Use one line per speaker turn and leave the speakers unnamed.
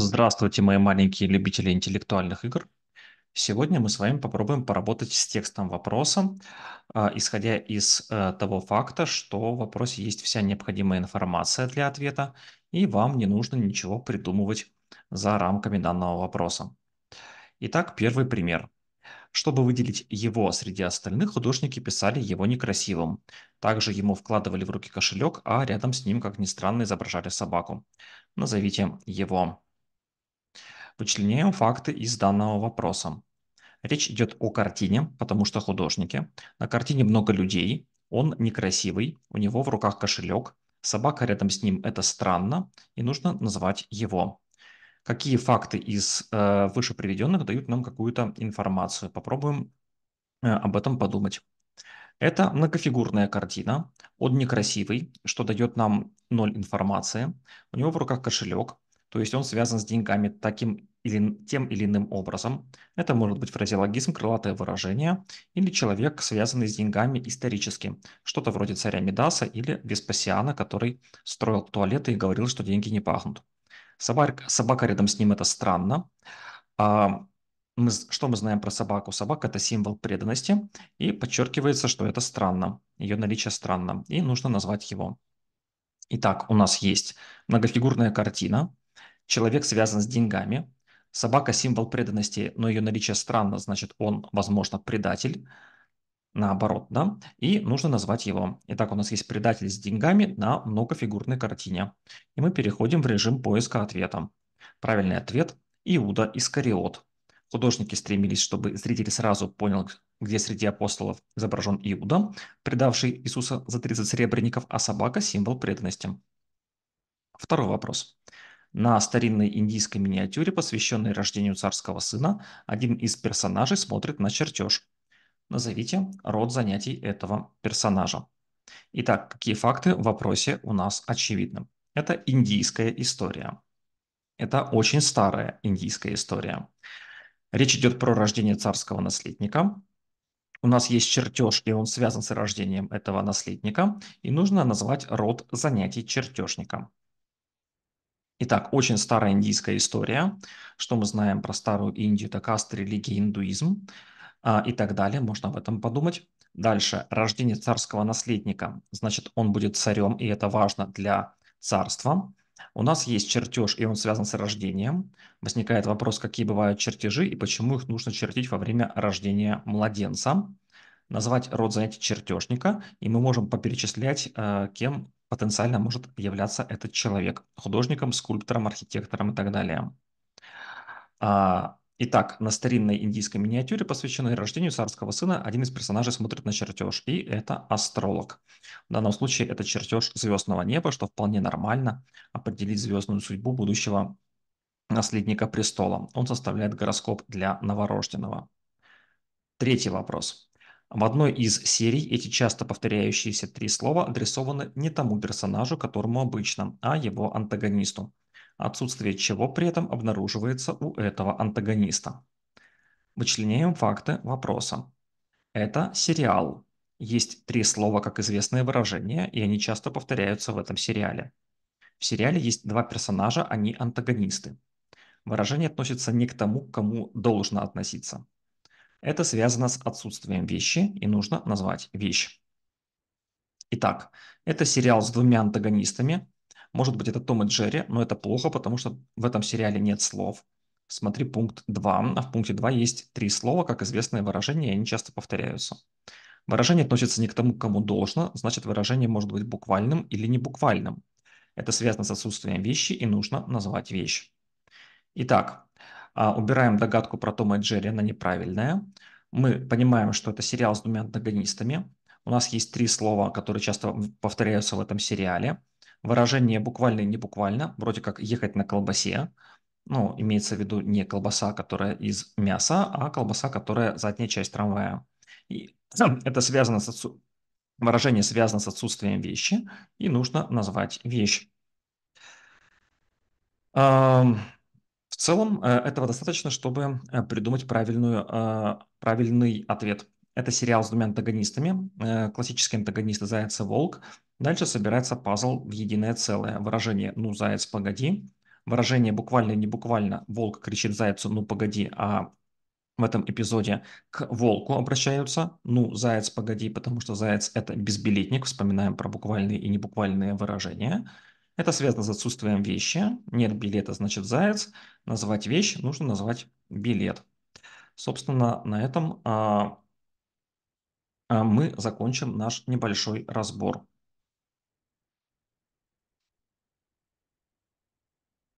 Здравствуйте, мои маленькие любители интеллектуальных игр. Сегодня мы с вами попробуем поработать с текстом вопроса, а, исходя из э, того факта, что в вопросе есть вся необходимая информация для ответа, и вам не нужно ничего придумывать за рамками данного вопроса. Итак, первый пример. Чтобы выделить его среди остальных, художники писали его некрасивым. Также ему вкладывали в руки кошелек, а рядом с ним, как ни странно, изображали собаку. Назовите его Вычленяем факты из данного вопроса. Речь идет о картине, потому что художники. На картине много людей, он некрасивый, у него в руках кошелек, собака рядом с ним – это странно, и нужно называть его. Какие факты из э, выше приведенных дают нам какую-то информацию? Попробуем э, об этом подумать. Это многофигурная картина, он некрасивый, что дает нам ноль информации. У него в руках кошелек, то есть он связан с деньгами. Таким или, тем или иным образом. Это может быть фразеологизм, крылатое выражение, или человек, связанный с деньгами исторически. Что-то вроде царя Медаса или Веспасиана, который строил туалеты и говорил, что деньги не пахнут. Собак, собака рядом с ним – это странно. А, мы, что мы знаем про собаку? Собака – это символ преданности, и подчеркивается, что это странно, ее наличие странно, и нужно назвать его. Итак, у нас есть многофигурная картина, человек связан с деньгами, Собака – символ преданности, но ее наличие странно, значит, он, возможно, предатель. Наоборот, да? И нужно назвать его. Итак, у нас есть предатель с деньгами на многофигурной картине. И мы переходим в режим поиска ответа. Правильный ответ – Иуда Искариот. Художники стремились, чтобы зритель сразу понял, где среди апостолов изображен Иуда, предавший Иисуса за 30 серебряников, а собака – символ преданности. Второй вопрос. На старинной индийской миниатюре, посвященной рождению царского сына, один из персонажей смотрит на чертеж. Назовите род занятий этого персонажа. Итак, какие факты в вопросе у нас очевидны? Это индийская история. Это очень старая индийская история. Речь идет про рождение царского наследника. У нас есть чертеж, и он связан с рождением этого наследника. И нужно назвать род занятий чертежника. Итак, очень старая индийская история. Что мы знаем про старую Индию? Это каст, религия, индуизм а, и так далее. Можно об этом подумать. Дальше. Рождение царского наследника. Значит, он будет царем, и это важно для царства. У нас есть чертеж, и он связан с рождением. Возникает вопрос, какие бывают чертежи и почему их нужно чертить во время рождения младенца. Назвать род занятий чертежника, и мы можем поперечислять, э, кем потенциально может являться этот человек художником, скульптором, архитектором и так далее. А, итак, на старинной индийской миниатюре, посвященной рождению царского сына, один из персонажей смотрит на чертеж, и это астролог. В данном случае это чертеж звездного неба, что вполне нормально определить звездную судьбу будущего наследника престола. Он составляет гороскоп для новорожденного. Третий вопрос. В одной из серий эти часто повторяющиеся три слова адресованы не тому персонажу, которому обычно, а его антагонисту, отсутствие чего при этом обнаруживается у этого антагониста. Вычленяем факты вопроса. Это сериал. Есть три слова как известные выражения, и они часто повторяются в этом сериале. В сериале есть два персонажа, они антагонисты. Выражение относится не к тому, к кому должно относиться. Это связано с отсутствием вещи, и нужно назвать вещь. Итак, это сериал с двумя антагонистами. Может быть, это Том и Джерри, но это плохо, потому что в этом сериале нет слов. Смотри пункт 2. А в пункте 2 есть три слова, как известное выражение, и они часто повторяются. Выражение относится не к тому, кому должно, значит, выражение может быть буквальным или не буквальным. Это связано с отсутствием вещи, и нужно назвать вещь. Итак, а, убираем догадку про Тома и Джерри, она неправильная. Мы понимаем, что это сериал с двумя антагонистами. У нас есть три слова, которые часто повторяются в этом сериале. Выражение буквально и не буквально, вроде как ехать на колбасе. Ну, имеется в виду не колбаса, которая из мяса, а колбаса, которая задняя часть трамвая. И это связано с отсу... выражение связано с отсутствием вещи, и нужно назвать вещь. В целом э, этого достаточно, чтобы э, придумать правильную, э, правильный ответ. Это сериал с двумя антагонистами. Классический антагонист – заяц и волк. Дальше собирается пазл в единое целое. Выражение «ну, заяц, погоди». Выражение буквально и не буквально «волк кричит зайцу, ну, погоди», а в этом эпизоде к волку обращаются. Ну, заяц, погоди, потому что заяц – это безбилетник. Вспоминаем про буквальные и небуквальные выражения – это связано с отсутствием вещи. Нет билета, значит заяц. Назвать вещь нужно назвать билет. Собственно, на этом а, а мы закончим наш небольшой разбор.